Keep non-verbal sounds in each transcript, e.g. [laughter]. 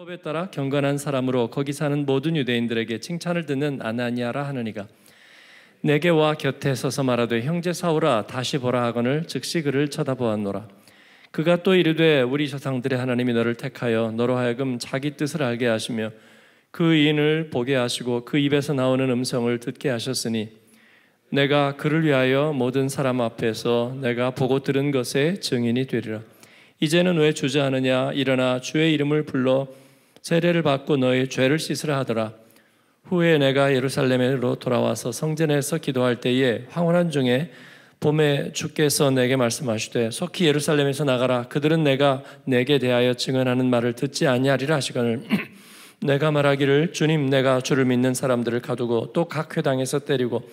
율법에 따라 경건한 사람으로 거기 사는 모든 유대인들에게 칭찬을 듣는 아나니아라 하느니가 내게 와 곁에 서서 말하되 형제 사오라 다시 보라 하거늘 즉시 그를 쳐다보았노라 그가 또 이르되 우리 조상들의 하나님이 너를 택하여 너로 하여금 자기 뜻을 알게 하시며 그 인을 보게 하시고 그 입에서 나오는 음성을 듣게 하셨으니 내가 그를 위하여 모든 사람 앞에서 내가 보고 들은 것의 증인이 되리라. 이제는 왜 주저하느냐 일어나 주의 이름을 불러 세례를 받고 너희 죄를 씻으라 하더라. 후에 내가 예루살렘으로 돌아와서 성전에서 기도할 때에 황혼한 중에 봄에 주께서 내게 말씀하시되 속히 예루살렘에서 나가라 그들은 내가 내게 대하여 증언하는 말을 듣지 아니하리라 하시거늘 [clears throat] 내가 말하기를 주님 내가 주를 믿는 사람들을 가두고 또 각 회당에서 때리고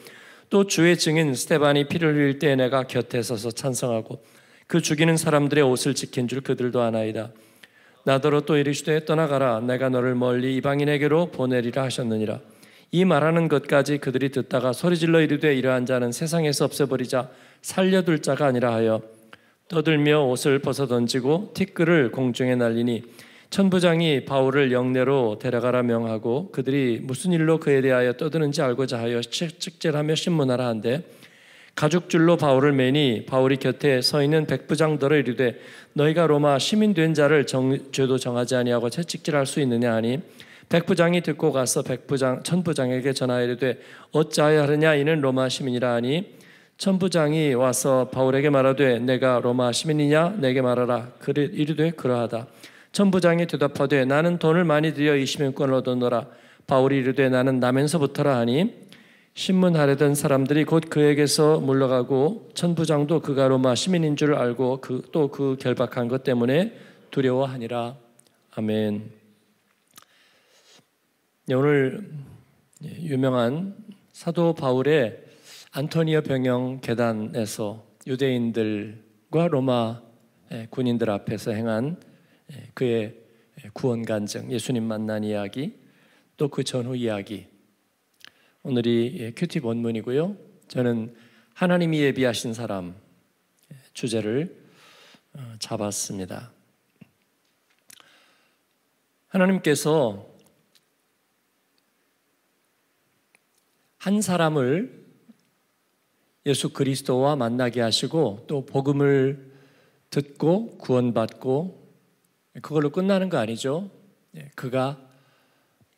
또 주의 증인 스테반이 피를 흘릴 때 내가 곁에 서서 찬성하고 그 죽이는 사람들의 옷을 지킨 줄 그들도 아나이다 나더러 또 이르시되 떠나가라 내가 너를 멀리 이방인에게로 보내리라 하셨느니라 이 말하는 것까지 그들이 듣다가 소리질러 이르되 이러한 자는 세상에서 없애버리자 살려둘 자가 아니라 하여 떠들며 옷을 벗어 던지고 티끌을 공중에 날리니 천부장이 바울을 영내로 데려가라 명하고 그들이 무슨 일로 그에 대하여 떠드는지 알고자 하여 측질하며 신문하라 한대 가죽줄로 바울을 매니 바울이 곁에 서 있는 백부장들을 이르되 너희가 로마 시민 된 자를 정, 죄도 정하지 아니하고 채찍질할 수 있느냐 하니 백부장이 듣고 가서 백부장 천부장에게 전하이르되 어찌하여 하느냐 이는 로마 시민이라 하니 천부장이 와서 바울에게 말하되 내가 로마 시민이냐 내게 말하라 그리 이르되 그러하다 천부장이 대답하되 나는 돈을 많이 들여 이 시민권을 얻었노라 바울이 이르되 나는 남에서부터라 하니 신문하려던 사람들이 곧 그에게서 물러가고 천부장도 그가 로마 시민인 줄 알고 그, 또 그 결박한 것 때문에 두려워하니라. 아멘. 네, 오늘 네, 유명한 사도 바울의 안토니어 병영 계단에서 유대인들과 로마 군인들 앞에서 행한 그의 구원 간증, 예수님 만난 이야기, 또 그 전후 이야기, 오늘이 예, 큐티 원문이고요. 저는 하나님이 예비하신 사람 예, 주제를 어, 잡았습니다. 하나님께서 한 사람을 예수 그리스도와 만나게 하시고 또 복음을 듣고 구원받고 그걸로 끝나는 거 아니죠? 예, 그가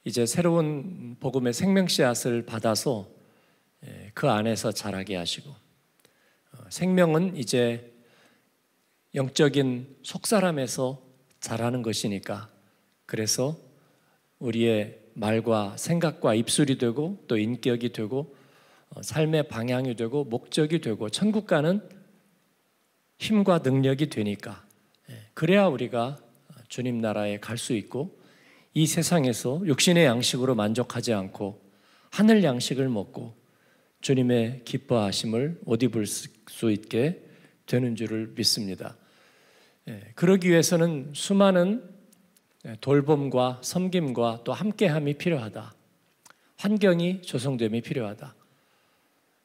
이제 새로운 복음의 생명 씨앗을 받아서 예, 그 안에서 자라게 하시고 어, 생명은 이제 영적인 속사람에서 자라는 것이니까 그래서 우리의 말과 생각과 입술이 되고 또 인격이 되고 어, 삶의 방향이 되고 목적이 되고 천국 가는 힘과 능력이 되니까 예, 그래야 우리가 주님 나라에 갈 수 있고 이 세상에서 육신의 양식으로 만족하지 않고 하늘 양식을 먹고 주님의 기뻐하심을 옷 입을 수 있게 되는 줄을 믿습니다. 예, 그러기 위해서는 수많은 돌봄과 섬김과 또 함께함이 필요하다. 환경이 조성됨이 필요하다.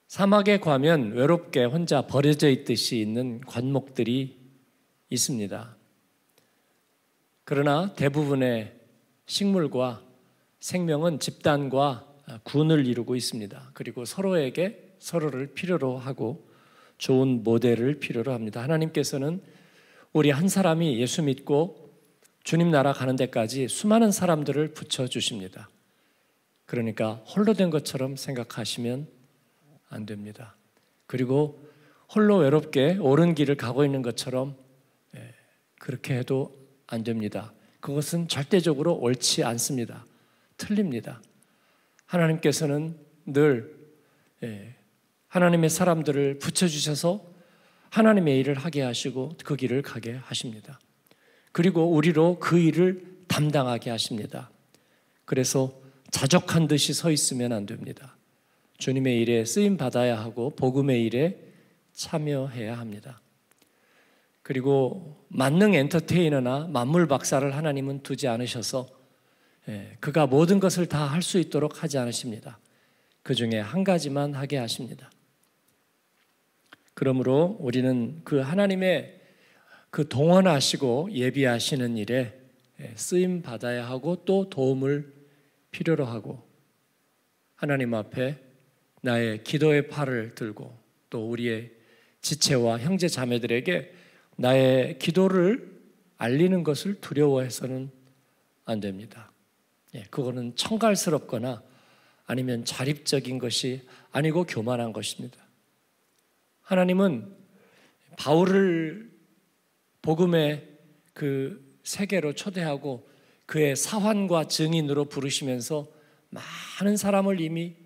사막에 가면 외롭게 혼자 버려져 있듯이 있는 관목들이 있습니다. 그러나 대부분의 식물과 생명은 집단과 군을 이루고 있습니다. 그리고 서로에게 서로를 필요로 하고 좋은 모델을 필요로 합니다. 하나님께서는 우리 한 사람이 예수 믿고 주님 나라 가는 데까지 수많은 사람들을 붙여 주십니다. 그러니까 홀로 된 것처럼 생각하시면 안 됩니다. 그리고 홀로 외롭게 옳은 길을 가고 있는 것처럼 예, 그렇게 해도 안 됩니다. 그것은 절대적으로 옳지 않습니다. 틀립니다. 하나님께서는 늘 예, 하나님의 사람들을 붙여주셔서 하나님의 일을 하게 하시고 그 길을 가게 하십니다. 그리고 우리로 그 일을 담당하게 하십니다. 그래서 자적한 듯이 서 있으면 안 됩니다. 주님의 일에 쓰임 받아야 하고 복음의 일에 참여해야 합니다. 그리고 만능 엔터테이너나 만물 박사를 하나님은 두지 않으셔서 예, 그가 모든 것을 다 할 수 있도록 하지 않으십니다. 그 중에 한 가지만 하게 하십니다. 그러므로 우리는 그 하나님의 그 동원하시고 예비하시는 일에 예, 쓰임 받아야 하고 또 도움을 필요로 하고 하나님 앞에 나의 기도의 팔을 들고 또 우리의 지체와 형제 자매들에게 나의 기도를 알리는 것을 두려워해서는 안 됩니다. 예, 그거는 청갈스럽거나 아니면 자립적인 것이 아니고 교만한 것입니다. 하나님은 바울을 복음의 그 세계로 초대하고 그의 사환과 증인으로 부르시면서 많은 사람을 이미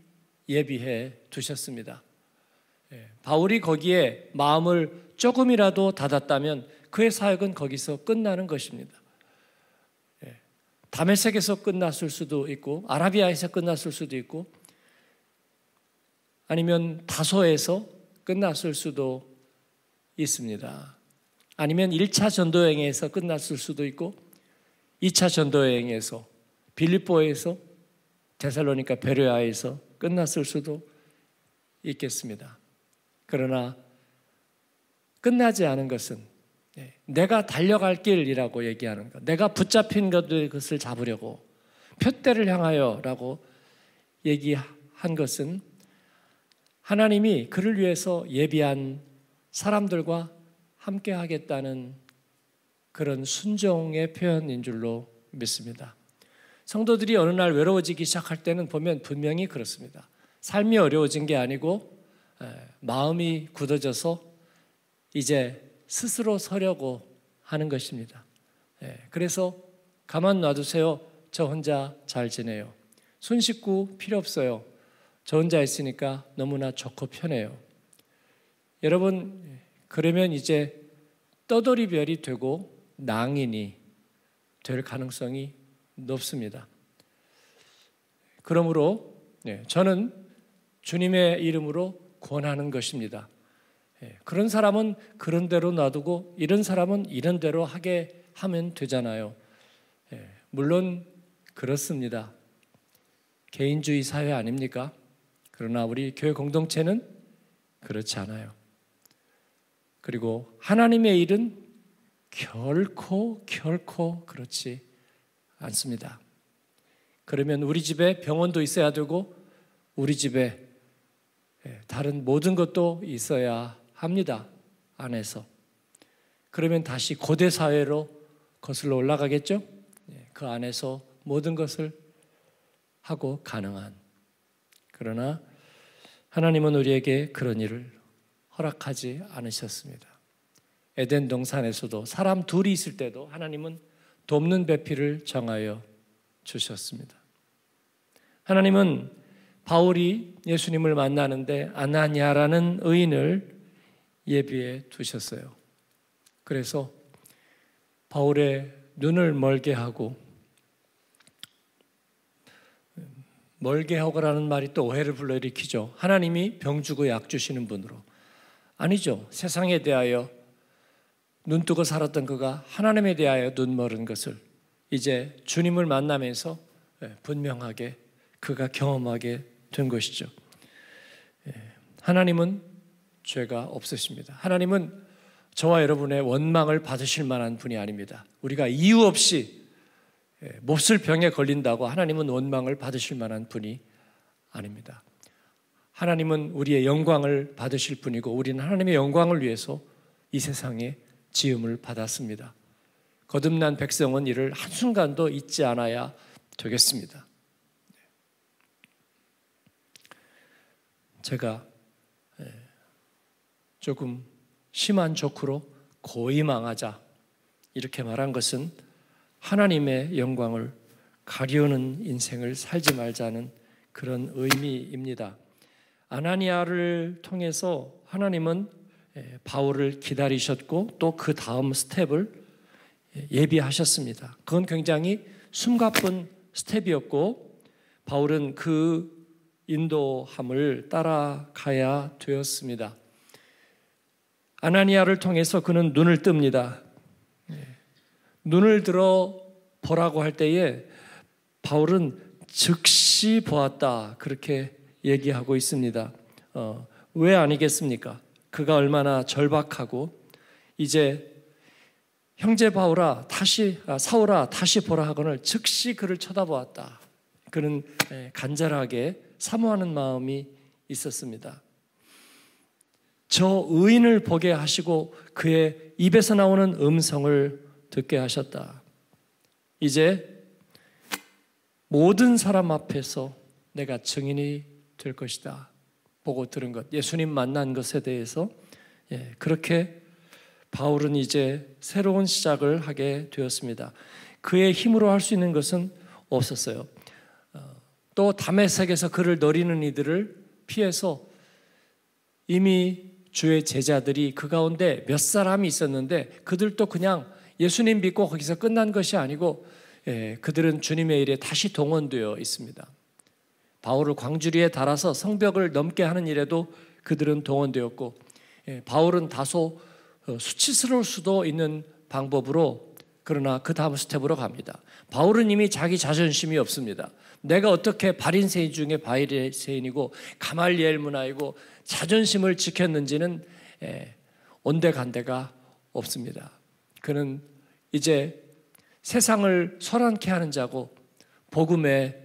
예비해 두셨습니다. 예, 바울이 거기에 마음을 조금이라도 닫았다면 그의 사역은 거기서 끝나는 것입니다. 다메섹에서 예. 끝났을 수도 있고 아라비아에서 끝났을 수도 있고 아니면 다소에서 끝났을 수도 있습니다. 아니면 1차 전도행에서 끝났을 수도 있고 2차 전도행에서 빌립보에서 데살로니카 베레아에서 끝났을 수도 있겠습니다. 그러나 끝나지 않은 것은 예, 내가 달려갈 길이라고 얘기하는 것, 내가 붙잡힌 것을 잡으려고 표대를 향하여라고 얘기한 것은 하나님이 그를 위해서 예비한 사람들과 함께 하겠다는 그런 순종의 표현인 줄로 믿습니다. 성도들이 어느 날 외로워지기 시작할 때는 보면 분명히 그렇습니다. 삶이 어려워진 게 아니고 예, 마음이 굳어져서 이제 스스로 서려고 하는 것입니다. 예, 그래서 가만 놔두세요. 저 혼자 잘 지내요. 손 씻고 필요 없어요. 저 혼자 있으니까 너무나 좋고 편해요. 여러분, 그러면 이제 떠돌이별이 되고 낭인이 될 가능성이 높습니다. 그러므로 예, 저는 주님의 이름으로 권하는 것입니다. 예, 그런 사람은 그런 대로 놔두고 이런 사람은 이런 대로 하게 하면 되잖아요. 예, 물론 그렇습니다. 개인주의 사회 아닙니까? 그러나 우리 교회 공동체는 그렇지 않아요. 그리고 하나님의 일은 결코 결코 그렇지 않습니다. 그러면 우리 집에 병원도 있어야 되고 우리 집에 예, 다른 모든 것도 있어야 합니다. 안에서. 그러면 다시 고대 사회로 거슬러 올라가겠죠? 예, 그 안에서 모든 것을 하고 가능한. 그러나 하나님은 우리에게 그런 일을 허락하지 않으셨습니다. 에덴 동산에서도 사람 둘이 있을 때도 하나님은 돕는 배필을 정하여 주셨습니다. 하나님은 바울이 예수님을 만나는데 아나니아라는 의인을 예비해 두셨어요. 그래서 바울의 눈을 멀게 하고 멀게 하고라는 말이 또 오해를 불러일으키죠. 하나님이 병 주고 약 주시는 분으로 아니죠. 세상에 대하여 눈 뜨고 살았던 그가 하나님에 대하여 눈 멀은 것을 이제 주님을 만나면서 예, 분명하게 그가 경험하게 된 것이죠. 예, 하나님은 죄가 없으십니다. 하나님은 저와 여러분의 원망을 받으실 만한 분이 아닙니다. 우리가 이유 없이 예, 몹쓸 병에 걸린다고 하나님은 원망을 받으실 만한 분이 아닙니다. 하나님은 우리의 영광을 받으실 분이고 우리는 하나님의 영광을 위해서 이 세상에 지음을 받았습니다. 거듭난 백성은 이를 한순간도 잊지 않아야 되겠습니다. 네. 제가 조금 심한 조크로 고이 망하자 이렇게 말한 것은 하나님의 영광을 가려는 인생을 살지 말자는 그런 의미입니다. 아나니아를 통해서 하나님은 예, 바울을 기다리셨고 또 그 다음 스텝을 예, 예비하셨습니다. 그건 굉장히 숨가쁜 스텝이었고 바울은 그 인도함을 따라가야 되었습니다. 아나니아를 통해서 그는 눈을 뜹니다. 눈을 들어 보라고 할 때에 바울은 즉시 보았다 그렇게 얘기하고 있습니다. 어, 왜 아니겠습니까? 그가 얼마나 절박하고 이제 형제 바울아 다시 아, 사울아 다시 보라 하거늘 즉시 그를 쳐다보았다. 그는 예, 간절하게 사모하는 마음이 있었습니다. 저 의인을 보게 하시고 그의 입에서 나오는 음성을 듣게 하셨다. 이제 모든 사람 앞에서 내가 증인이 될 것이다. 보고 들은 것, 예수님 만난 것에 대해서 예, 그렇게 바울은 이제 새로운 시작을 하게 되었습니다. 그의 힘으로 할 수 있는 것은 없었어요. 어, 또 담에색에서 그를 너리는 이들을 피해서 이미 주의 제자들이 그 가운데 몇 사람이 있었는데 그들도 그냥 예수님 믿고 거기서 끝난 것이 아니고 예, 그들은 주님의 일에 다시 동원되어 있습니다. 바울을 광주리에 달아서 성벽을 넘게 하는 일에도 그들은 동원되었고 예, 바울은 다소 어, 수치스러울 수도 있는 방법으로 그러나 그 다음 스텝으로 갑니다. 바울은 이미 자기 자존심이 없습니다. 내가 어떻게 바린세인 중에 바리세인이고 가말리엘 문화이고 자존심을 지켰는지는 예, 온데간데가 없습니다. 그는 이제 세상을 소란케 하는 자고 복음의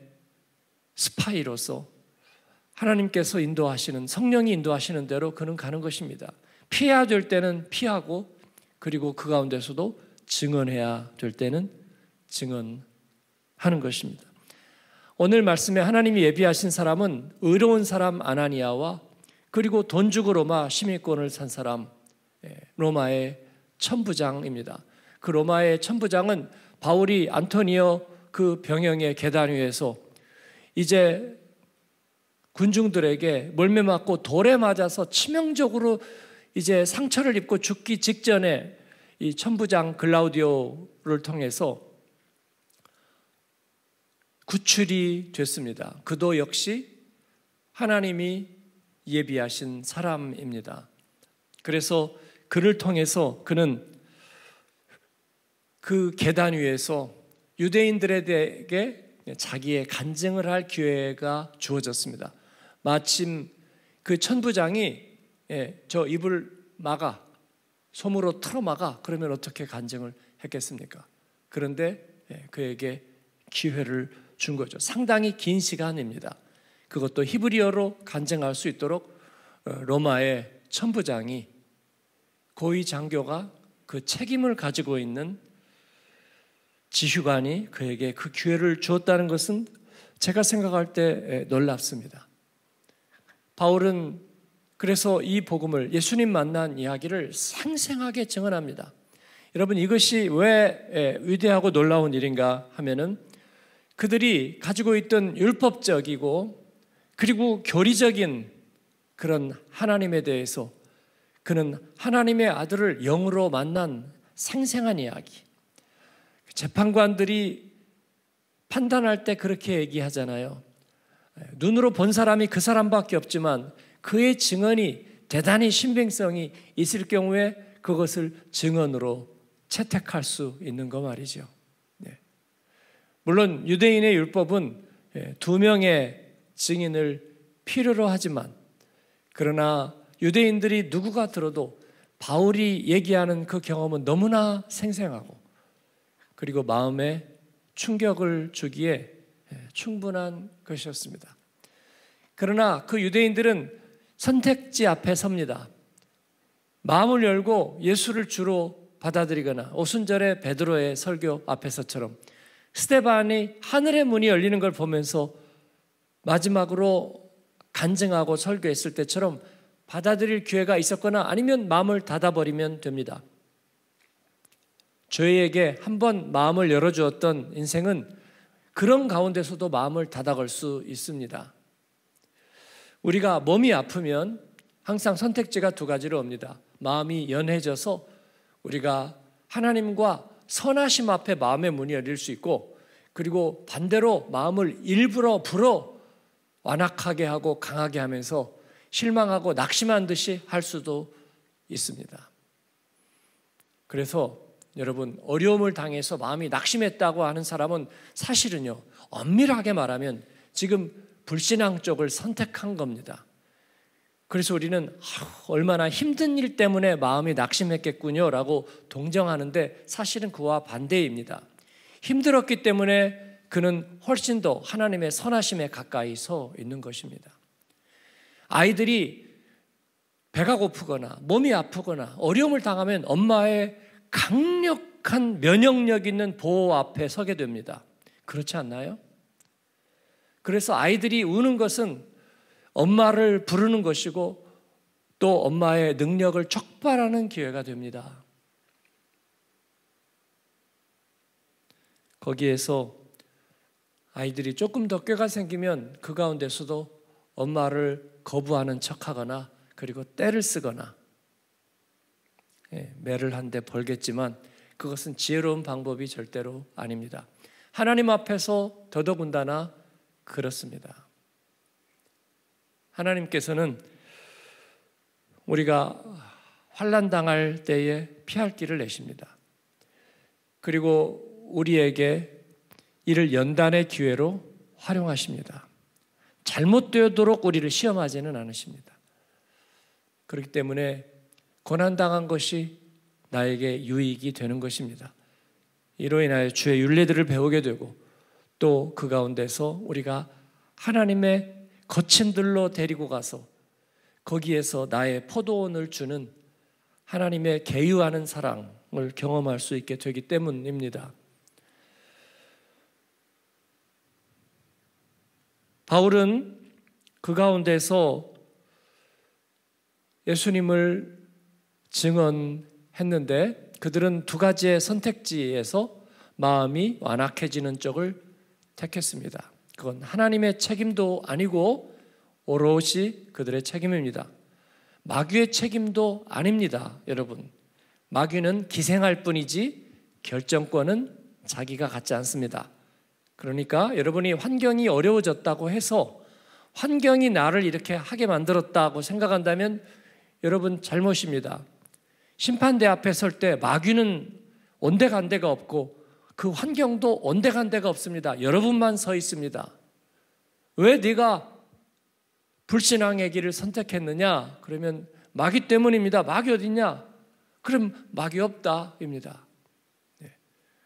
스파이로서 하나님께서 인도하시는 성령이 인도하시는 대로 그는 가는 것입니다. 피해야 될 때는 피하고 그리고 그 가운데서도 증언해야 될 때는 증언하는 것입니다. 오늘 말씀에 하나님이 예비하신 사람은 의로운 사람 아나니아와 그리고 돈 주고 로마 시민권을 산 사람 예, 로마의 천부장입니다. 그 로마의 천부장은 바울이 안토니어 그 병영의 계단 위에서 이제 군중들에게 몰매 맞고 돌에 맞아서 치명적으로 이제 상처를 입고 죽기 직전에 이 천부장 글라우디오를 통해서 구출이 됐습니다. 그도 역시 하나님이 예비하신 사람입니다. 그래서 그를 통해서 그는 그 계단 위에서 유대인들에게 자기의 간증을 할 기회가 주어졌습니다. 마침 그 천부장이 예, 저 입을 막아 솜으로 틀어막아 그러면 어떻게 간증을 했겠습니까? 그런데 예, 그에게 기회를 준 거죠. 상당히 긴 시간입니다. 그것도 히브리어로 간증할 수 있도록 어, 로마의 천부장이 고위 장교가 그 책임을 가지고 있는 지휘관이 그에게 그 기회를 주었다는 것은 제가 생각할 때 놀랍습니다. 바울은 그래서 이 복음을 예수님 만난 이야기를 생생하게 증언합니다. 여러분 이것이 왜 예, 위대하고 놀라운 일인가 하면은 그들이 가지고 있던 율법적이고 그리고 교리적인 그런 하나님에 대해서 그는 하나님의 아들을 영으로 만난 생생한 이야기. 재판관들이 판단할 때 그렇게 얘기하잖아요. 예, 눈으로 본 사람이 그 사람밖에 없지만 그의 증언이 대단히 신빙성이 있을 경우에 그것을 증언으로 채택할 수 있는 거 말이죠. 네. 물론 유대인의 율법은 예, 두 명의 증인을 필요로 하지만 그러나 유대인들이 누구가 들어도 바울이 얘기하는 그 경험은 너무나 생생하고 그리고 마음에 충격을 주기에 예, 충분한 것이었습니다. 그러나 그 유대인들은 선택지 앞에 섭니다. 마음을 열고 예수를 주로 받아들이거나 오순절에 베드로의 설교 앞에서처럼 스테반이 하늘의 문이 열리는 걸 보면서 마지막으로 간증하고 설교했을 때처럼 받아들일 기회가 있었거나 아니면 마음을 닫아버리면 됩니다. 저희에게 한 번 마음을 열어주었던 인생은 그런 가운데서도 마음을 닫아걸 수 있습니다. 우리가 몸이 아프면 항상 선택지가 두 가지로 옵니다. 마음이 연해져서 우리가 하나님과 선하심 앞에 마음의 문이 열릴 수 있고 그리고 반대로 마음을 일부러 불어 완악하게 하고 강하게 하면서 실망하고 낙심한 듯이 할 수도 있습니다. 그래서 여러분 어려움을 당해서 마음이 낙심했다고 하는 사람은 사실은요 엄밀하게 말하면 지금 불신앙 쪽을 선택한 겁니다. 그래서 우리는 얼마나 힘든 일 때문에 마음이 낙심했겠군요라고 동정하는데 사실은 그와 반대입니다. 힘들었기 때문에 그는 훨씬 더 하나님의 선하심에 가까이 서 있는 것입니다. 아이들이 배가 고프거나 몸이 아프거나 어려움을 당하면 엄마의 강력한 면역력 있는 보호 앞에 서게 됩니다. 그렇지 않나요? 그래서 아이들이 우는 것은 엄마를 부르는 것이고 또 엄마의 능력을 촉발하는 기회가 됩니다. 거기에서 아이들이 조금 더 꾀가 생기면 그 가운데서도 엄마를 거부하는 척하거나 그리고 때를 쓰거나 예, 매를 한 대 벌겠지만 그것은 지혜로운 방법이 절대로 아닙니다. 하나님 앞에서 더더군다나 그렇습니다. 하나님께서는 우리가 환란 당할 때에 피할 길을 내십니다. 그리고 우리에게 이를 연단의 기회로 활용하십니다. 잘못되도록 우리를 시험하지는 않으십니다. 그렇기 때문에 고난 당한 것이 나에게 유익이 되는 것입니다. 이로 인하여 주의 윤례들을 배우게 되고 또그 가운데서 우리가 하나님의 거친 들로 데리고 가서 거기에서 나의 포도원을 주는 하나님의 개유하는 사랑을 경험할 수 있게 되기 때문입니다. 바울은 그 가운데서 예수님을 증언했는데 그들은 두 가지의 선택지에서 마음이 완악해지는 쪽을 택했습니다. 그건 하나님의 책임도 아니고 오롯이 그들의 책임입니다. 마귀의 책임도 아닙니다, 여러분. 마귀는 기생할 뿐이지 결정권은 자기가 갖지 않습니다. 그러니까 여러분이 환경이 어려워졌다고 해서 환경이 나를 이렇게 하게 만들었다고 생각한다면 여러분 잘못입니다. 심판대 앞에 설 때 마귀는 온데간데가 없고 그 환경도 온데간 데가 없습니다. 여러분만 서 있습니다. 왜 네가 불신앙의 길을 선택했느냐? 그러면 마귀 때문입니다. 마귀 어딨냐? 그럼 마귀 없다입니다. 네.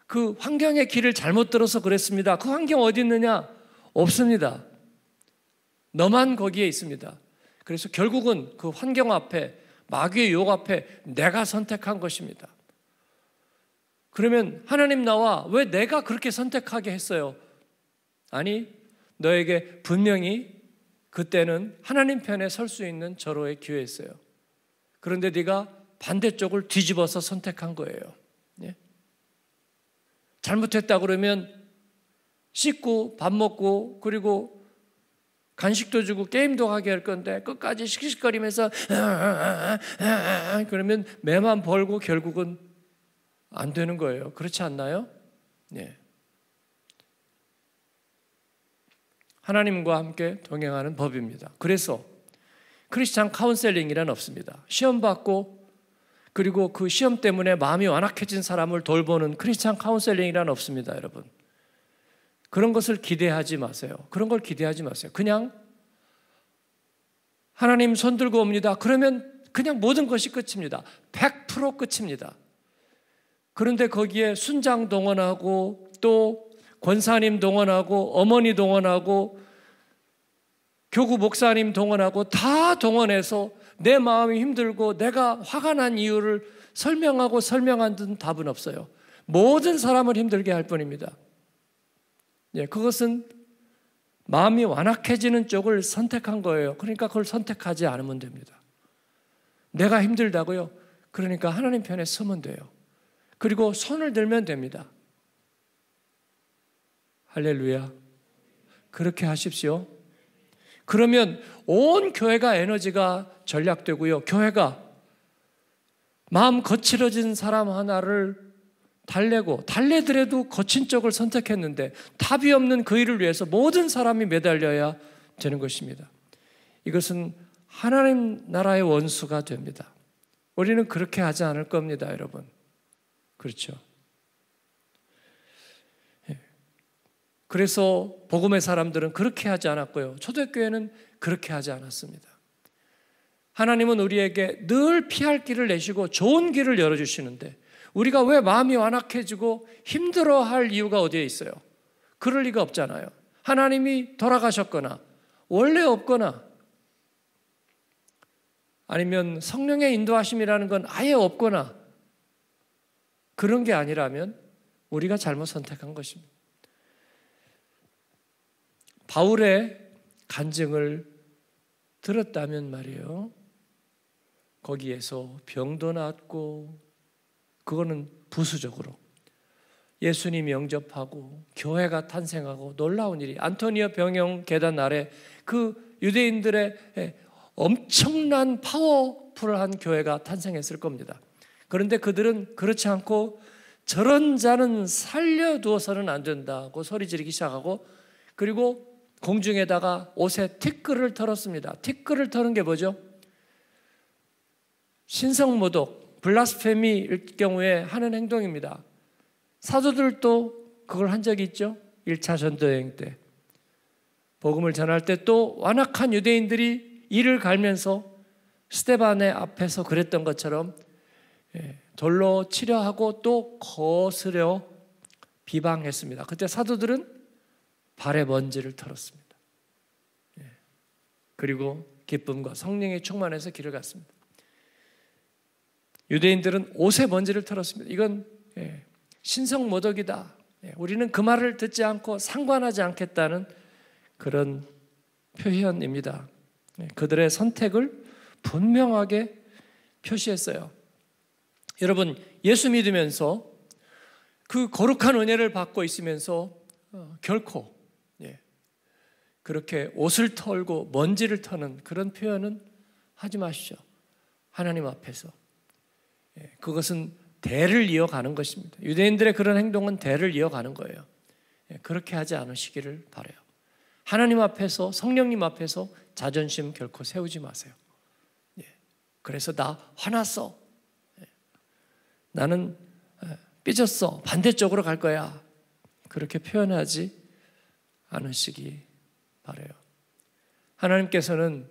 그 환경의 길을 잘못 들어서 그랬습니다. 그 환경 어디 있느냐? 없습니다. 너만 거기에 있습니다. 그래서 결국은 그 환경 앞에 마귀의 욕 앞에 내가 선택한 것입니다. 그러면 하나님 나와 왜 내가 그렇게 선택하게 했어요? 아니, 너에게 분명히 그때는 하나님 편에 설 수 있는 절호의 기회였어요. 그런데 네가 반대쪽을 뒤집어서 선택한 거예요. 예? 잘못했다 그러면 씻고 밥 먹고 그리고 간식도 주고 게임도 하게 할 건데 끝까지 씩씩거리면서 그러면 매만 벌고 결국은 안 되는 거예요. 그렇지 않나요? 네. 하나님과 함께 동행하는 법입니다. 그래서 크리스찬 카운셀링이란 없습니다. 시험 받고 그리고 그 시험 때문에 마음이 완악해진 사람을 돌보는 크리스찬 카운셀링이란 없습니다, 여러분. 그런 것을 기대하지 마세요. 그런 걸 기대하지 마세요. 그냥 하나님 손 들고 옵니다. 그러면 그냥 모든 것이 끝입니다. 100% 끝입니다. 그런데 거기에 순장 동원하고 또 권사님 동원하고 어머니 동원하고 교구 목사님 동원하고 다 동원해서 내 마음이 힘들고 내가 화가 난 이유를 설명하고 설명한 듯 답은 없어요. 모든 사람을 힘들게 할 뿐입니다. 예, 그것은 마음이 완악해지는 쪽을 선택한 거예요. 그러니까 그걸 선택하지 않으면 됩니다. 내가 힘들다고요? 그러니까 하나님 편에 서면 돼요. 그리고 손을 들면 됩니다. 할렐루야. 그렇게 하십시오. 그러면 온 교회가 에너지가 전략되고요. 교회가 마음 거칠어진 사람 하나를 달래고 달래더라도 거친 쪽을 선택했는데 답이 없는 그 일을 위해서 모든 사람이 매달려야 되는 것입니다. 이것은 하나님 나라의 원수가 됩니다. 우리는 그렇게 하지 않을 겁니다, 여러분. 그렇죠. 예. 그래서 복음의 사람들은 그렇게 하지 않았고요. 초대교회는 그렇게 하지 않았습니다. 하나님은 우리에게 늘 피할 길을 내시고 좋은 길을 열어주시는데 우리가 왜 마음이 완악해지고 힘들어할 이유가 어디에 있어요? 그럴 리가 없잖아요. 하나님이 돌아가셨거나 원래 없거나 아니면 성령의 인도하심이라는 건 아예 없거나 그런 게 아니라면 우리가 잘못 선택한 것입니다. 바울의 간증을 들었다면 말이에요. 거기에서 병도 낫고, 그거는 부수적으로. 예수님 영접하고, 교회가 탄생하고, 놀라운 일이. 안토니오 병영 계단 아래 그 유대인들의 엄청난 파워풀한 교회가 탄생했을 겁니다. 그런데 그들은 그렇지 않고 저런 자는 살려두어서는 안 된다고 소리 지르기 시작하고 그리고 공중에다가 옷에 티끌을 털었습니다. 티끌을 털은 게 뭐죠? 신성모독, 블라스페미일 경우에 하는 행동입니다. 사도들도 그걸 한 적이 있죠. 1차 전도여행 때. 복음을 전할 때 또 완악한 유대인들이 이를 갈면서 스테반의 앞에서 그랬던 것처럼 돌로 예, 치려하고 또 거스려 비방했습니다. 그때 사도들은 발에 먼지를 털었습니다. 예, 그리고 기쁨과 성령의 충만해서 길을 갔습니다. 유대인들은 옷에 먼지를 털었습니다. 이건 예, 신성 모독이다. 우리는 그 말을 듣지 않고 상관하지 않겠다는 그런 표현입니다. 그들의 선택을 분명하게 표시했어요. 여러분, 예수 믿으면서 그 거룩한 은혜를 받고 있으면서 어, 결코 예, 그렇게 옷을 털고 먼지를 터는 그런 표현은 하지 마시죠. 하나님 앞에서. 예, 그것은 대를 이어가는 것입니다. 유대인들의 그런 행동은 대를 이어가는 거예요. 예, 그렇게 하지 않으시기를 바래요. 하나님 앞에서 성령님 앞에서 자존심 결코 세우지 마세요. 그래서 나 화났어. 나는 삐졌어. 반대쪽으로 갈 거야. 그렇게 표현하지 않으시기 바래요. 하나님께서는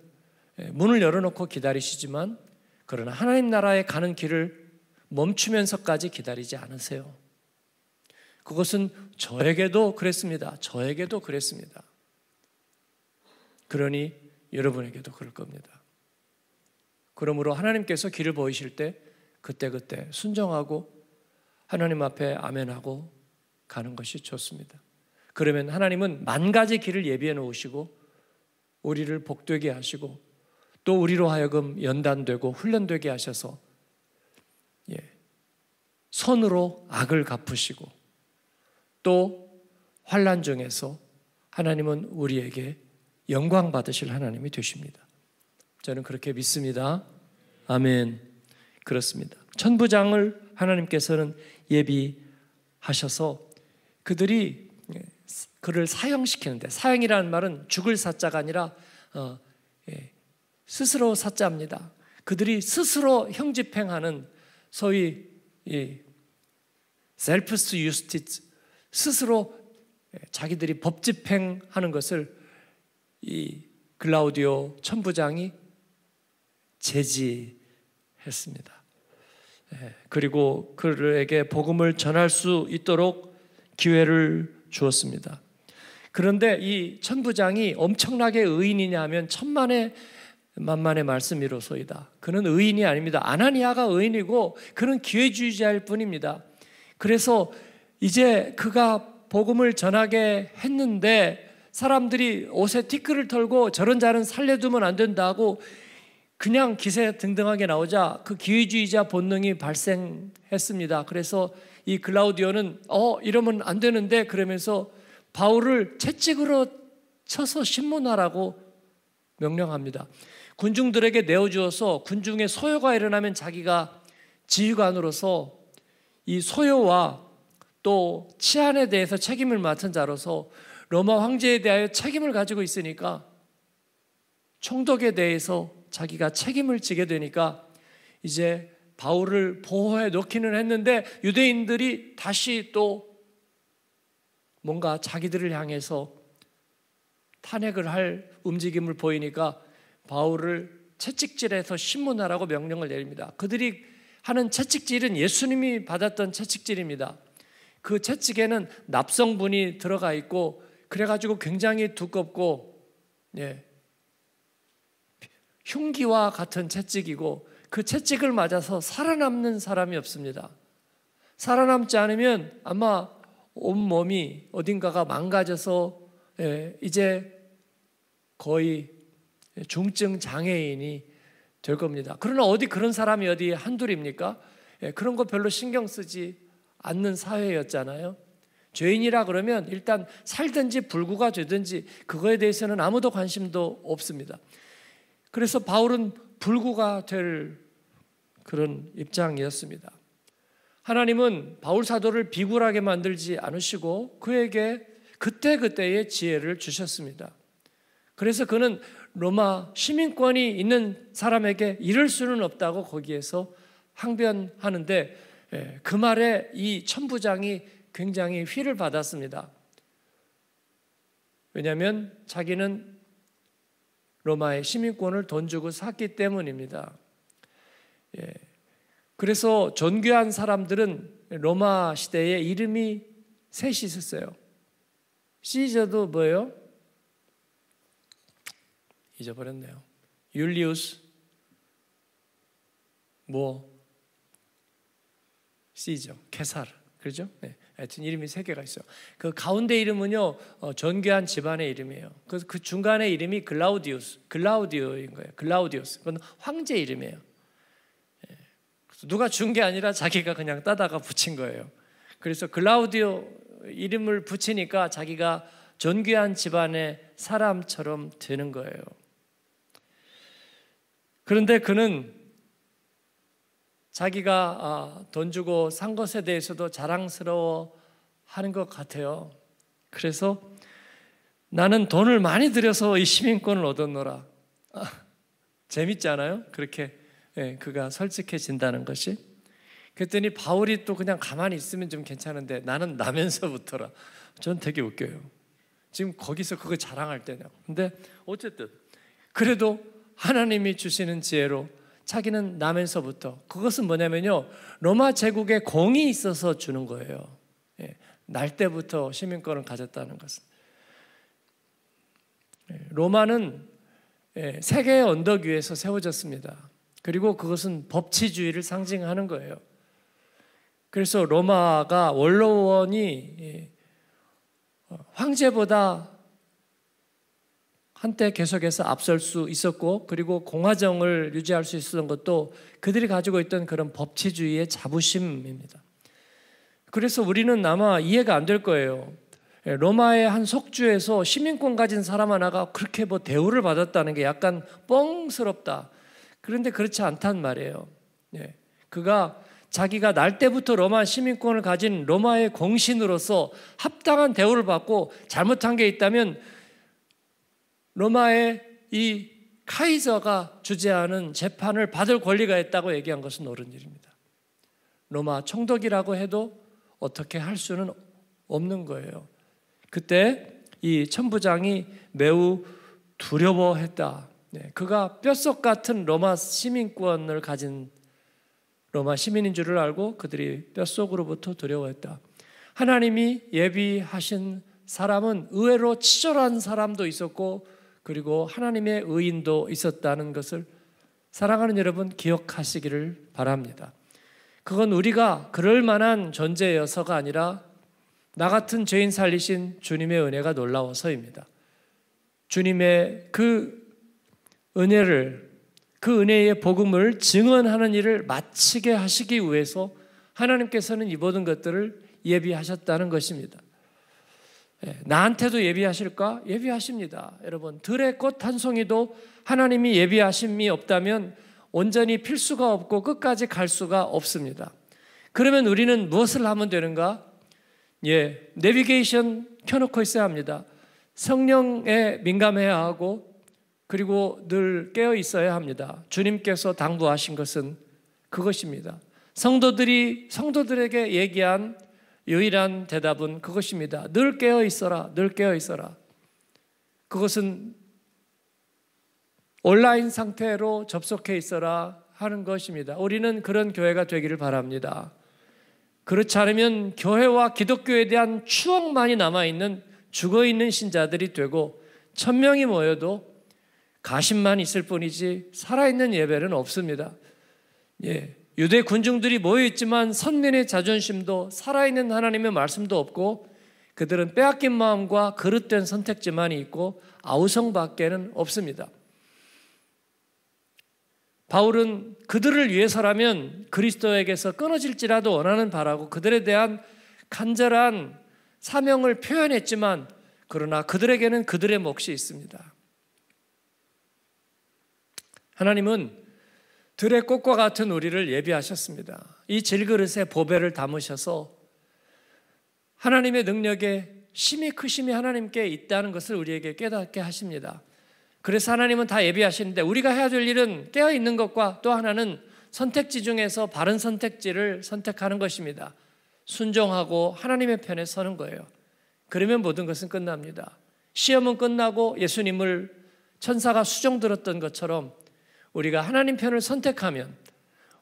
문을 열어놓고 기다리시지만 그러나 하나님 나라에 가는 길을 멈추면서까지 기다리지 않으세요. 그것은 저에게도 그랬습니다. 저에게도 그랬습니다. 그러니 여러분에게도 그럴 겁니다. 그러므로 하나님께서 길을 보이실 때 그때그때 그때 순정하고 하나님 앞에 아멘하고 가는 것이 좋습니다. 그러면 하나님은 만 가지 길을 예비해 놓으시고 우리를 복되게 하시고 또 우리로 하여금 연단되고 훈련되게 하셔서 예, 선으로 악을 갚으시고 또 환란 중에서 하나님은 우리에게 영광 받으실 하나님이 되십니다. 저는 그렇게 믿습니다. 아멘. 그렇습니다. 천부장을 하나님께서는 예비하셔서 그들이 예, 그를 사형시키는데 사형이라는 말은 죽을 사자가 아니라 어, 예, 스스로 사자입니다. 그들이 스스로 형집행하는 소위 예, 셀프스 유스티스 스스로 자기들이 법 집행하는 것을 이 글라우디오 천부장이 제지했습니다. 예, 그리고 그들에게 복음을 전할 수 있도록 기회를 주었습니다. 그런데 이 천부장이 엄청나게 의인이냐 하면 천만의 만만의 말씀이로소이다. 그는 의인이 아닙니다. 아나니아가 의인이고 그는 기회주의자일 뿐입니다. 그래서 이제 그가 복음을 전하게 했는데 사람들이 옷에 티끌을 털고 저런 자는 살려두면 안 된다고 그냥 기세 등등하게 나오자 그 기회주의자 본능이 발생했습니다. 그래서 이 글라우디오는 어 이러면 안 되는데 그러면서 바울을 채찍으로 쳐서 신문하라고 명령합니다. 군중들에게 내어주어서 군중의 소요가 일어나면 자기가 지휘관으로서 이 소요와 또 치안에 대해서 책임을 맡은 자로서 로마 황제에 대하여 책임을 가지고 있으니까 총독에 대해서 자기가 책임을 지게 되니까 이제 바울을 보호해 놓기는 했는데 유대인들이 다시 또 뭔가 자기들을 향해서 탄핵을 할 움직임을 보이니까 바울을 채찍질해서 신문하라고 명령을 내립니다. 그들이 하는 채찍질은 예수님이 받았던 채찍질입니다. 그 채찍에는 납성분이 들어가 있고 그래가지고 굉장히 두껍고 예, 흉기와 같은 채찍이고 그 채찍을 맞아서 살아남는 사람이 없습니다. 살아남지 않으면 아마 온몸이 어딘가가 망가져서 예, 이제 거의 중증 장애인이 될 겁니다. 그러나 어디 그런 사람이 어디 한둘입니까? 예, 그런 거 별로 신경 쓰지 않는 사회였잖아요. 죄인이라 그러면 일단 살든지 불구가 되든지 그거에 대해서는 아무도 관심도 없습니다. 그래서 바울은 불구가 될 그런 입장이었습니다. 하나님은 바울 사도를 비굴하게 만들지 않으시고 그에게 그때그때의 지혜를 주셨습니다. 그래서 그는 로마 시민권이 있는 사람에게 이럴 수는 없다고 거기에서 항변하는데 예, 그 말에 이 천부장이 굉장히 휘를 받았습니다. 왜냐하면 자기는 로마의 시민권을 돈 주고 샀기 때문입니다. 예. 그래서 존귀한 사람들은 로마 시대에 이름이 셋이 있었어요. 시저도 뭐예요? 잊어버렸네요. 율리우스 뭐 시저, 케사르. 그죠? 네. 하여튼 이름이 세 개가 있어요. 그 가운데 이름은요 어, 존귀한 집안의 이름이에요. 그래서 그 중간에 이름이 글라우디우스, 글라우디오인 거예요. 글라우디우스. 그건 황제 이름이에요. 예. 누가 준 게 아니라 자기가 그냥 따다가 붙인 거예요. 그래서 글라우디오 이름을 붙이니까 자기가 전귀한 집안의 사람처럼 되는 거예요. 그런데 그는 자기가 아, 돈 주고 산 것에 대해서도 자랑스러워 하는 것 같아요. 그래서 나는 돈을 많이 들여서 이 시민권을 얻었노라. 아, 재밌지 않아요? 그렇게 예, 그가 솔직해진다는 것이. 그랬더니 바울이 또 그냥 가만히 있으면 좀 괜찮은데 나는 나면서부터라. 전 되게 웃겨요. 지금 거기서 그거 자랑할 때냐고. 근데 어쨌든 그래도 하나님이 주시는 지혜로 자기는 남에서부터 그것은 뭐냐면요 로마 제국의 공이 있어서 주는 거예요. 예, 날 때부터 시민권을 가졌다는 것은 예, 로마는 예, 세계의 언덕 위에서 세워졌습니다. 그리고 그것은 법치주의를 상징하는 거예요. 그래서 로마가 원로원이 예, 황제보다 한때 계속해서 앞설 수 있었고 그리고 공화정을 유지할 수 있었던 것도 그들이 가지고 있던 그런 법치주의의 자부심입니다. 그래서 우리는 아마 이해가 안 될 거예요. 예, 로마의 한 속주에서 시민권 가진 사람 하나가 그렇게 뭐 대우를 받았다는 게 약간 뻥스럽다. 그런데 그렇지 않단 말이에요. 예, 그가 자기가 날 때부터 로마 시민권을 가진 로마의 공신으로서 합당한 대우를 받고 잘못한 게 있다면 로마의 이 카이저가 주재하는 재판을 받을 권리가 있다고 얘기한 것은 옳은 일입니다. 로마 총독이라고 해도 어떻게 할 수는 없는 거예요. 그때 이 천부장이 매우 두려워했다. 네, 그가 뼛속 같은 로마 시민권을 가진 로마 시민인 줄을 알고 그들이 뼛속으로부터 두려워했다. 하나님이 예비하신 사람은 의외로 치졸한 사람도 있었고 그리고 하나님의 의인도 있었다는 것을 사랑하는 여러분 기억하시기를 바랍니다. 그건 우리가 그럴 만한 존재여서가 아니라 나 같은 죄인 살리신 주님의 은혜가 놀라워서입니다. 주님의 그 은혜를 그 은혜의 복음을 증언하는 일을 마치게 하시기 위해서 하나님께서는 이 모든 것들을 예비하셨다는 것입니다. 예, 나한테도 예비하실까? 예비하십니다. 여러분, 들의 꽃 한 송이도 하나님이 예비하심이 없다면 온전히 필 수가 없고 끝까지 갈 수가 없습니다. 그러면 우리는 무엇을 하면 되는가? 예, 내비게이션 켜놓고 있어야 합니다. 성령에 민감해야 하고 그리고 늘 깨어 있어야 합니다. 주님께서 당부하신 것은 그것입니다. 성도들이 성도들에게 얘기한 유일한 대답은 그것입니다. 늘 깨어 있어라. 늘 깨어 있어라. 그것은 온라인 상태로 접속해 있어라 하는 것입니다. 우리는 그런 교회가 되기를 바랍니다. 그렇지 않으면 교회와 기독교에 대한 추억만이 남아있는 죽어 있는 신자들이 되고 천명이 모여도 가심만 있을 뿐이지 살아있는 예배는 없습니다. 예. 유대 군중들이 모여있지만 선민의 자존심도 살아있는 하나님의 말씀도 없고 그들은 빼앗긴 마음과 그릇된 선택지만이 있고 아우성밖에는 없습니다. 바울은 그들을 위해서라면 그리스도에게서 끊어질지라도 원하는 바라고 그들에 대한 간절한 사명을 표현했지만 그러나 그들에게는 그들의 몫이 있습니다. 하나님은 들의 꽃과 같은 우리를 예비하셨습니다. 이 질그릇에 보배를 담으셔서 하나님의 능력에 심히 크심이 하나님께 있다는 것을 우리에게 깨닫게 하십니다. 그래서 하나님은 다 예비하시는데 우리가 해야 될 일은 깨어 있는 것과 또 하나는 선택지 중에서 바른 선택지를 선택하는 것입니다. 순종하고 하나님의 편에 서는 거예요. 그러면 모든 것은 끝납니다. 시험은 끝나고 예수님을 천사가 수종 들었던 것처럼 우리가 하나님 편을 선택하면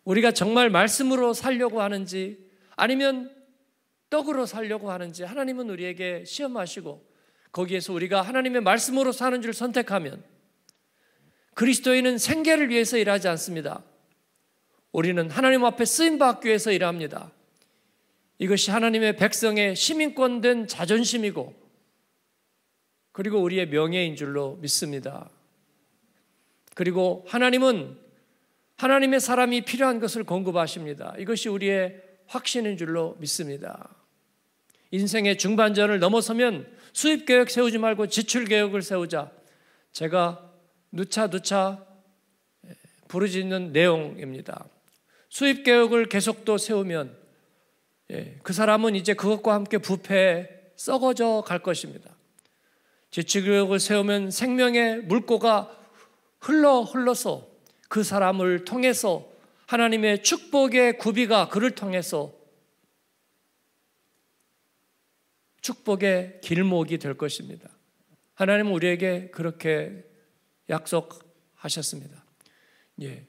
우리가 정말 말씀으로 살려고 하는지 아니면 떡으로 살려고 하는지 하나님은 우리에게 시험하시고 거기에서 우리가 하나님의 말씀으로 사는 줄 선택하면 그리스도인은 생계를 위해서 일하지 않습니다. 우리는 하나님 앞에 쓰임 받기 위해서 일합니다. 이것이 하나님의 백성의 시민권 된 자존심이고 그리고 우리의 명예인 줄로 믿습니다. 그리고 하나님은 하나님의 사람이 필요한 것을 공급하십니다. 이것이 우리의 확신인 줄로 믿습니다. 인생의 중반전을 넘어서면 수입 계획 세우지 말고 지출 계획을 세우자. 제가 누차누차 부르짖는 내용입니다. 수입 계획을 계속 또 세우면 예, 그 사람은 이제 그것과 함께 부패 썩어져 갈 것입니다. 지출 계획을 세우면 생명의 물고가 흘러 흘러서 그 사람을 통해서 하나님의 축복의 구비가 그를 통해서 축복의 길목이 될 것입니다. 하나님 우리에게 그렇게 약속하셨습니다. 예.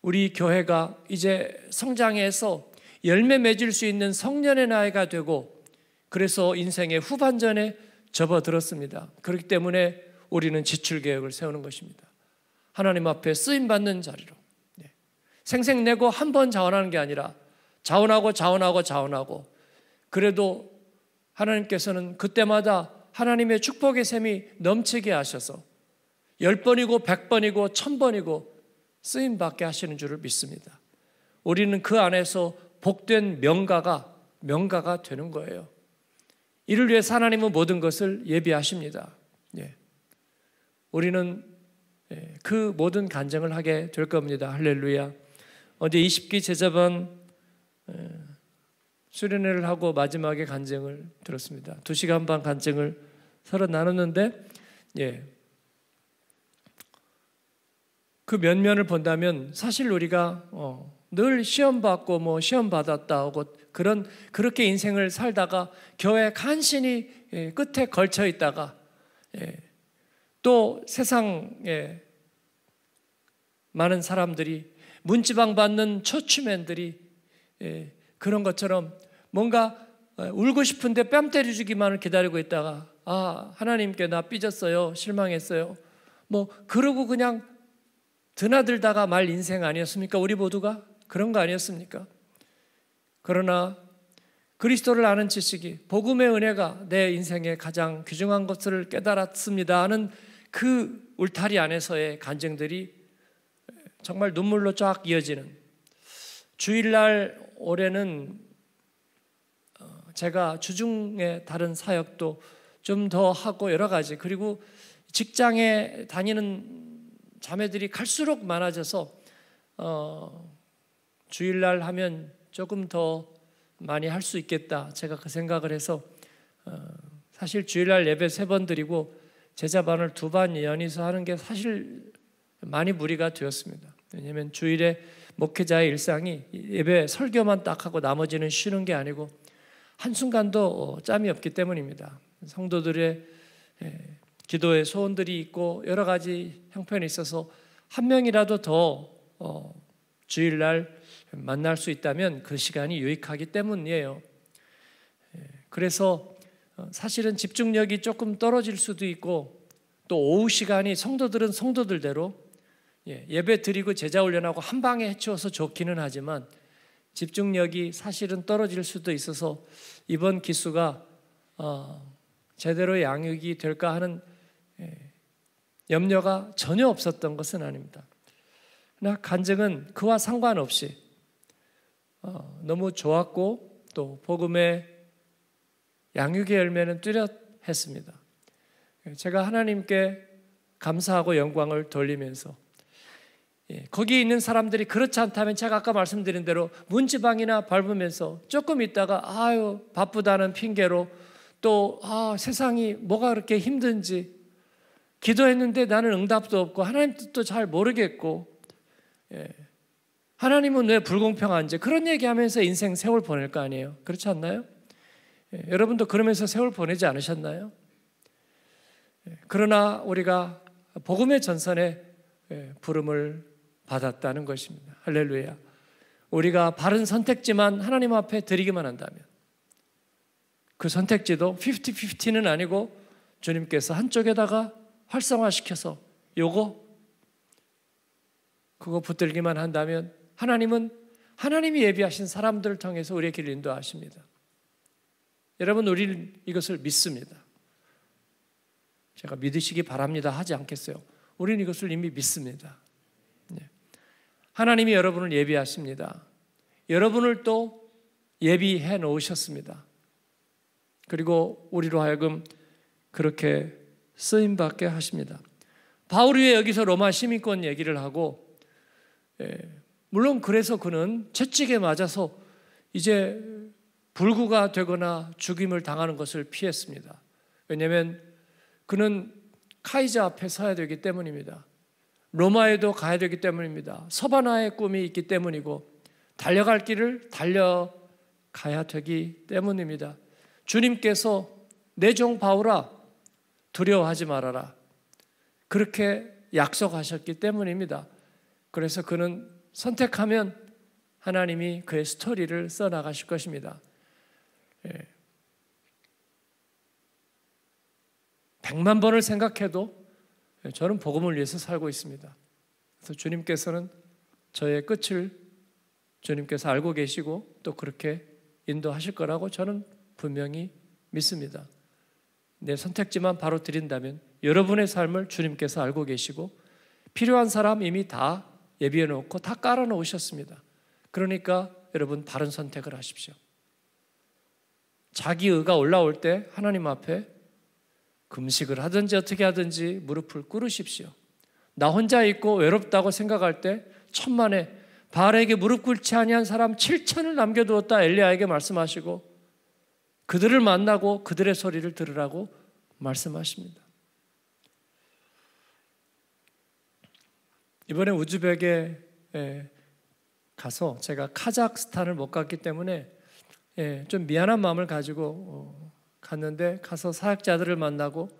우리 교회가 이제 성장해서 열매 맺을 수 있는 성년의 나이가 되고 그래서 인생의 후반전에 접어들었습니다. 그렇기 때문에 우리는 지출 계획을 세우는 것입니다. 하나님 앞에 쓰임 받는 자리로 네. 생색내고 한 번 자원하는 게 아니라 자원하고 자원하고 자원하고 그래도 하나님께서는 그때마다 하나님의 축복의 셈이 넘치게 하셔서 열 번이고 백 번이고 천 번이고 쓰임 받게 하시는 줄을 믿습니다. 우리는 그 안에서 복된 명가가 명가가 되는 거예요. 이를 위해 하나님은 모든 것을 예비하십니다. 예. 우리는 예, 그 모든 간증을 하게 될 겁니다. 할렐루야. 어제 20기 제자반 예, 수련회를 하고 마지막에 간증을 들었습니다. 2시간 반 간증을 서로 나눴는데 예. 그 면면을 본다면 사실 우리가 어, 늘 시험 받고 뭐 시험 받았다 하고 그런 그렇게 인생을 살다가 교회 간신히 예, 끝에 걸쳐 있다가 예, 또 세상에 많은 사람들이 문지방 받는 처치맨들이 예, 그런 것처럼 뭔가 어, 울고 싶은데 뺨 때려주기만을 기다리고 있다가 아 하나님께 나 삐졌어요 실망했어요 뭐 그러고 그냥 드나들다가 말 인생 아니었습니까 우리 모두가 그런 거 아니었습니까 그러나 그리스도를 아는 지식이 복음의 은혜가 내 인생에 가장 귀중한 것을 깨달았습니다 하는 그 울타리 안에서의 간증들이 정말 눈물로 쫙 이어지는 주일날 올해는 어, 제가 주중에 다른 사역도 좀 더 하고 여러 가지 그리고 직장에 다니는 자매들이 갈수록 많아져서 어, 주일날 하면 조금 더 많이 할 수 있겠다 제가 그 생각을 해서 어, 사실 주일날 예배 세 번 드리고 제자반을 두 반 연이서 하는 게 사실 많이 무리가 되었습니다. 왜냐하면 주일에 목회자의 일상이 예배 설교만 딱 하고 나머지는 쉬는 게 아니고 한순간도 어, 짬이 없기 때문입니다. 성도들의 예, 기도의 소원들이 있고 여러 가지 형편이 있어서 한 명이라도 더 어, 주일날 만날 수 있다면 그 시간이 유익하기 때문이에요. 예, 그래서 어, 사실은 집중력이 조금 떨어질 수도 있고 또 오후 시간이 성도들은 성도들대로 예, 예배 드리고 제자 훈련하고 한 방에 해치워서 좋기는 하지만 집중력이 사실은 떨어질 수도 있어서 이번 기수가 어, 제대로 양육이 될까 하는 예, 염려가 전혀 없었던 것은 아닙니다. 그러나 간증은 그와 상관없이 어, 너무 좋았고 또 복음의 양육의 열매는 뚜렷했습니다. 제가 하나님께 감사하고 영광을 돌리면서 예, 거기 있는 사람들이 그렇지 않다면 제가 아까 말씀드린 대로 문지방이나 밟으면서 조금 있다가 아유 바쁘다는 핑계로 또 아, 세상이 뭐가 그렇게 힘든지 기도했는데 나는 응답도 없고 하나님 뜻도 잘 모르겠고 예, 하나님은 왜 불공평한지 그런 얘기하면서 인생 세월 보낼 거 아니에요? 그렇지 않나요? 예, 여러분도 그러면서 세월 보내지 않으셨나요? 예, 그러나 우리가 복음의 전선에 예, 부름을 받았다는 것입니다. 할렐루야. 우리가 바른 선택지만 하나님 앞에 드리기만 한다면 그 선택지도 50-50는 아니고 주님께서 한쪽에다가 활성화시켜서 요거 그거 붙들기만 한다면 하나님은 하나님이 예비하신 사람들을 통해서 우리의 길을 인도하십니다. 여러분, 우리는 이것을 믿습니다. 제가 믿으시기 바랍니다 하지 않겠어요. 우리는 이것을 이미 믿습니다. 네. 하나님이 여러분을 예비하십니다. 여러분을 또 예비해 놓으셨습니다. 그리고 우리로 하여금 그렇게 쓰임받게 하십니다. 바울이 왜 여기서 로마 시민권 얘기를 하고, 예, 물론 그래서 그는 채찍에 맞아서 이제 불구가 되거나 죽임을 당하는 것을 피했습니다. 왜냐하면 그는 카이자 앞에 서야 되기 때문입니다. 로마에도 가야 되기 때문입니다. 서바나의 꿈이 있기 때문이고 달려갈 길을 달려가야 되기 때문입니다. 주님께서 내 종 바울아 두려워하지 말아라. 그렇게 약속하셨기 때문입니다. 그래서 그는 선택하면 하나님이 그의 스토리를 써나가실 것입니다. 예. 백만 번을 생각해도 저는 복음을 위해서 살고 있습니다. 그래서 주님께서는 저의 끝을 주님께서 알고 계시고 또 그렇게 인도하실 거라고 저는 분명히 믿습니다. 내 선택지만 바로 드린다면 여러분의 삶을 주님께서 알고 계시고 필요한 사람 이미 다 예비해 놓고 다 깔아 놓으셨습니다. 그러니까 여러분 바른 선택을 하십시오. 자기 의가 올라올 때 하나님 앞에 금식을 하든지 어떻게 하든지 무릎을 꿇으십시오. 나 혼자 있고 외롭다고 생각할 때 천만에 바알에게 무릎 꿇지 아니한 사람 7천을 남겨두었다 엘리야에게 말씀하시고 그들을 만나고 그들의 소리를 들으라고 말씀하십니다. 이번에 우즈벡에 가서 제가 카자흐스탄을 못 갔기 때문에 예, 좀 미안한 마음을 가지고 어, 갔는데 가서 사학자들을 만나고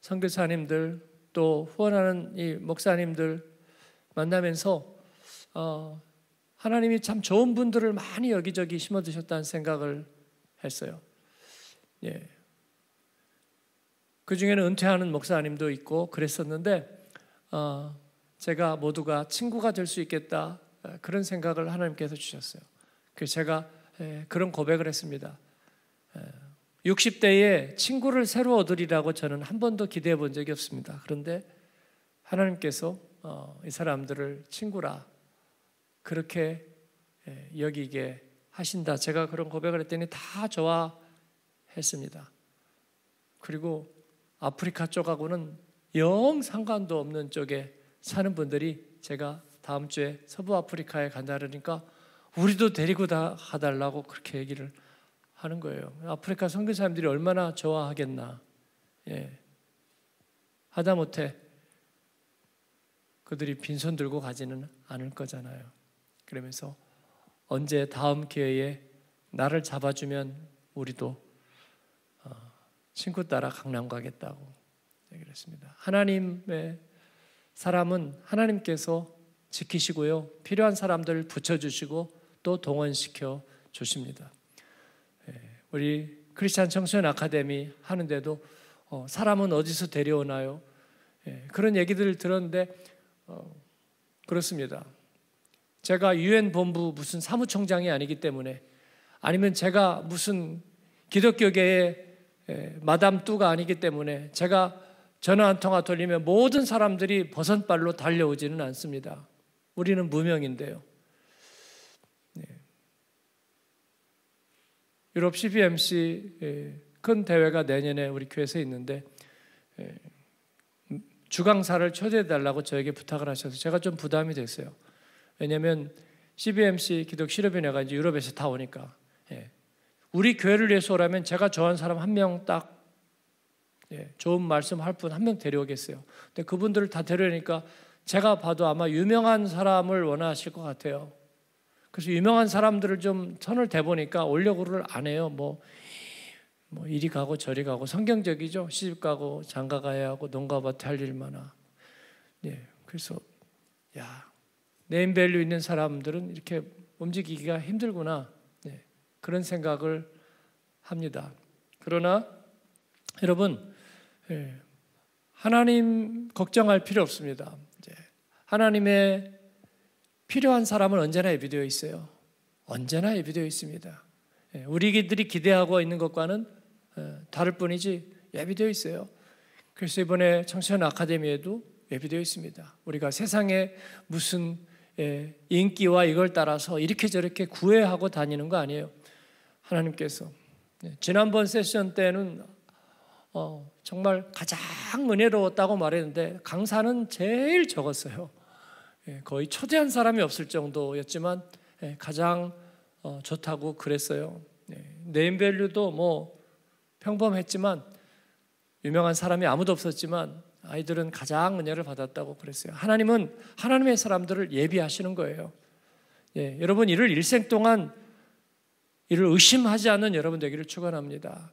선교사님들 또 후원하는 이 목사님들 만나면서 어, 하나님이 참 좋은 분들을 많이 여기저기 심어두셨다는 생각을 했어요. 예. 그 중에는 은퇴하는 목사님도 있고 그랬었는데 어, 제가 모두가 친구가 될 수 있겠다 어, 그런 생각을 하나님께서 주셨어요. 그래서 제가 예, 그런 고백을 했습니다. 60대에 예, 친구를 새로 얻으리라고 저는 한 번도 기대해 본 적이 없습니다. 그런데 하나님께서 어, 이 사람들을 친구라 그렇게 예, 여기게 하신다. 제가 그런 고백을 했더니 다좋아 했습니다. 그리고 아프리카 쪽하고는 영 상관도 없는 쪽에 사는 분들이 제가 다음 주에 서부 아프리카에 간다 그러니까 우리도 데리고 다하달라고 그렇게 얘기를 하는 거예요. 아프리카 선교사님들이 얼마나 좋아하겠나. 예. 하다못해 그들이 빈손 들고 가지는 않을 거잖아요. 그러면서 언제 다음 기회에 나를 잡아주면 우리도 어, 친구 따라 강남 가겠다고 얘기를 했습니다. 하나님의 사람은 하나님께서 지키시고요. 필요한 사람들 붙여주시고 또 동원시켜 주십니다. 예, 우리 크리스찬 청소년 아카데미 하는데도 어, 사람은 어디서 데려오나요? 예, 그런 얘기들을 들었는데 어, 그렇습니다. 제가 유엔 본부 무슨 사무총장이 아니기 때문에 아니면 제가 무슨 기독교계의 예, 마담 뚜가 아니기 때문에 제가 전화 한 통화 돌리면 모든 사람들이 버선발로 달려오지는 않습니다. 우리는 무명인데요. 유럽 CBMC 예, 큰 대회가 내년에 우리 교회에서 있는데 예, 주강사를 초대해 달라고 저에게 부탁을 하셔서 제가 좀 부담이 됐어요. 왜냐하면 CBMC 기독 실업인회가 이제 유럽에서 다 오니까 예. 우리 교회를 위해서 오라면 제가 좋아하는 사람 한 명 딱 좋은 말씀 할 분 한 명 데려오겠어요. 근데 그분들을 다 데려오니까 제가 봐도 아마 유명한 사람을 원하실 것 같아요. 그래서 유명한 사람들을 좀 선을 대보니까 올려고를 안 해요. 뭐, 뭐 이리 가고 저리 가고 성경적이죠. 시집 가고 장가 가야 하고 농가밭에 할일 많아. 네, 그래서 야 네임밸류 있는 사람들은 이렇게 움직이기가 힘들구나. 네, 그런 생각을 합니다. 그러나 여러분 예, 하나님 걱정할 필요 없습니다. 하나님의 필요한 사람은 언제나 예비되어 있어요. 언제나 예비되어 있습니다. 예, 우리들이 기대하고 있는 것과는 예, 다를 뿐이지 예비되어 있어요. 그래서 이번에 청소년 아카데미에도 예비되어 있습니다. 우리가 세상에 무슨 예, 인기와 이걸 따라서 이렇게 저렇게 구애하고 다니는 거 아니에요. 하나님께서 지난번 세션 때는 어, 정말 가장 은혜로웠다고 말했는데 강사는 제일 적었어요. 예, 거의 초대한 사람이 없을 정도였지만 예, 가장 어, 좋다고 그랬어요. 예, 네임밸류도 뭐 평범했지만 유명한 사람이 아무도 없었지만 아이들은 가장 은혜를 받았다고 그랬어요. 하나님은 하나님의 사람들을 예비하시는 거예요. 예, 여러분 이를 일생 동안 이를 의심하지 않는 여러분 되기를 축원합니다.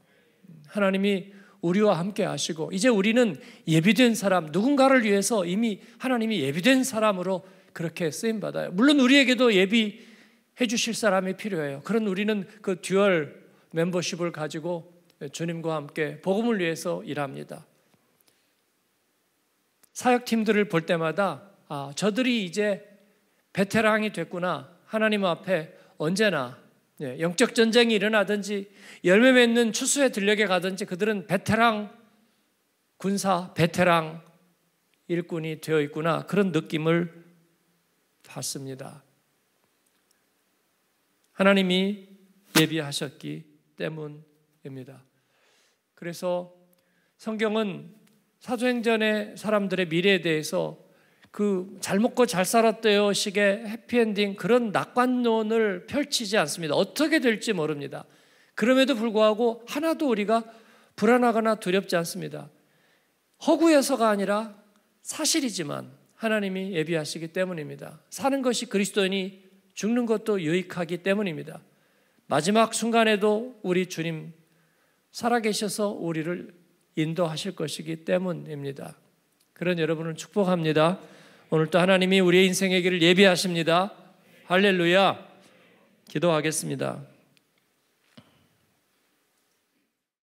하나님이 우리와 함께 하시고 이제 우리는 예비된 사람 누군가를 위해서 이미 하나님이 예비된 사람으로 그렇게 쓰임 받아요. 물론 우리에게도 예비해 주실 사람이 필요해요. 그런 우리는 그 듀얼 멤버십을 가지고 주님과 함께 복음을 위해서 일합니다. 사역팀들을 볼 때마다 아, 저들이 이제 베테랑이 됐구나. 하나님 앞에 언제나 예, 영적 전쟁이 일어나든지 열매 맺는 추수의 들녘에 가든지 그들은 베테랑 군사 베테랑 일꾼이 되어 있구나 그런 느낌을 받습니다. 하나님이 예비하셨기 때문입니다. 그래서 성경은 사도행전의 사람들의 미래에 대해서 그잘 먹고 잘 살았대요 식의 해피엔딩 그런 낙관론을 펼치지 않습니다. 어떻게 될지 모릅니다. 그럼에도 불구하고 하나도 우리가 불안하거나 두렵지 않습니다. 허구에서가 아니라 사실이지만 하나님이 예비하시기 때문입니다. 사는 것이 그리스도인이 죽는 것도 유익하기 때문입니다. 마지막 순간에도 우리 주님 살아계셔서 우리를 인도하실 것이기 때문입니다. 그런 여러분을 축복합니다. 오늘도 하나님이 우리의 인생의 길을 예비하십니다. 할렐루야. 기도하겠습니다.